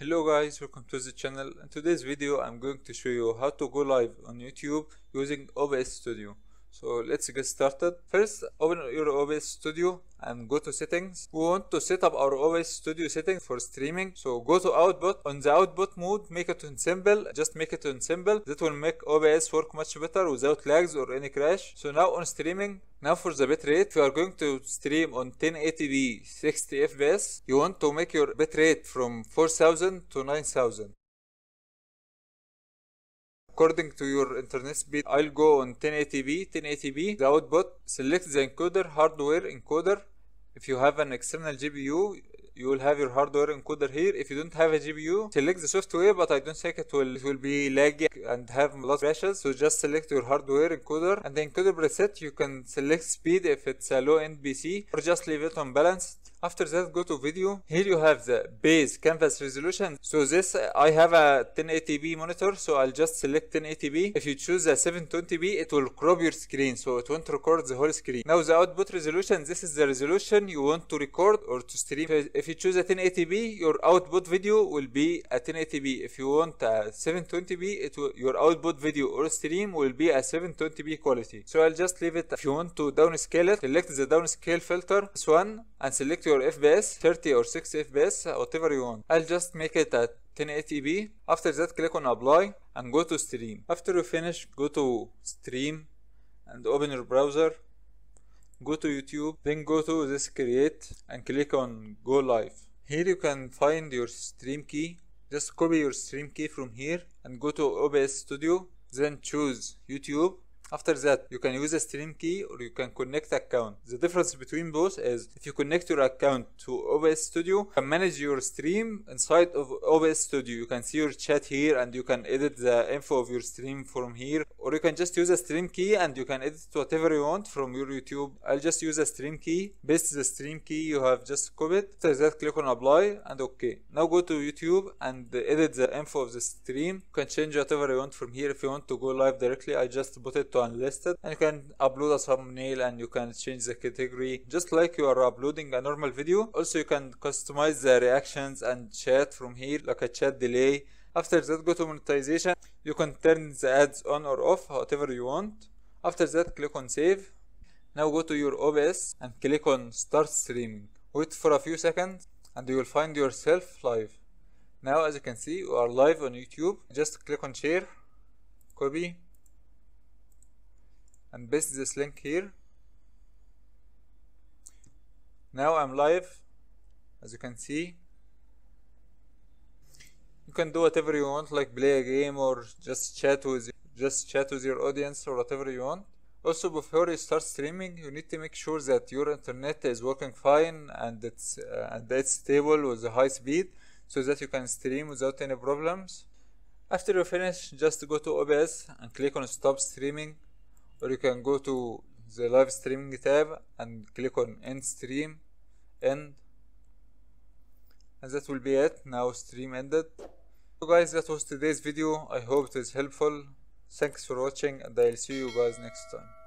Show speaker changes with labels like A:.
A: Hello guys, welcome to the channel. In today's video, I'm going to show you how to go live on YouTube using OBS Studio. So let's get started. First, open your OBS Studio and go to settings. We want to set up our OBS Studio settings for streaming. So go to output. On the output mode, make it on simple. Just make it on simple. That will make OBS work much better without lags or any crash. So now on streaming, now for the bitrate, we are going to stream on 1080p 60fps, you want to make your bitrate from 4000 to 9000 according to your internet speed I'll go on 1080p 1080p the output select the encoder hardware encoder if you have an external GPU you will have your hardware encoder here if you don't have a GPU select the software but I don't think it will it will be laggy and have a lot of crashes so just select your hardware encoder and the encoder preset you can select speed if it's a low end PC or just leave it on balanced after that go to video. Here you have the base canvas resolution. So this I have a 1080p monitor so I'll just select 1080p. If you choose a 720p it will crop your screen so it won't record the whole screen. Now the output resolution this is the resolution you want to record or to stream. If you choose a 1080p your output video will be a 1080p. If you want a 720p it will, your output video or stream will be a 720p quality. So I'll just leave it. If you want to downscale it select the downscale filter this one and select your FPS 30 or 60 FPS whatever you want I'll just make it at 1080p after that click on apply and go to stream after you finish go to stream and open your browser go to YouTube then go to this create and click on go live here you can find your stream key just copy your stream key from here and go to OBS studio then choose YouTube after that, you can use a stream key or you can connect account. The difference between both is if you connect your account to OBS Studio, you can manage your stream inside of OBS Studio. You can see your chat here and you can edit the info of your stream from here or you can just use a stream key and you can edit whatever you want from your YouTube. I'll just use a stream key. Paste the stream key you have just copied. After that, click on apply and OK. Now go to YouTube and edit the info of the stream. You can change whatever you want from here. If you want to go live directly, I just put it to to unlisted and you can upload a thumbnail and you can change the category just like you are uploading a normal video also you can customize the reactions and chat from here like a chat delay after that go to monetization you can turn the ads on or off however you want after that click on save now go to your OBS and click on start streaming wait for a few seconds and you will find yourself live now as you can see you are live on YouTube just click on share copy and paste this link here now I'm live as you can see you can do whatever you want like play a game or just chat with just chat with your audience or whatever you want also before you start streaming you need to make sure that your internet is working fine and it's uh, and it's stable with a high speed so that you can stream without any problems after you finish just go to OBS and click on stop streaming or you can go to the live streaming tab and click on end stream end and that will be it now stream ended so guys that was today's video i hope it was helpful thanks for watching and i'll see you guys next time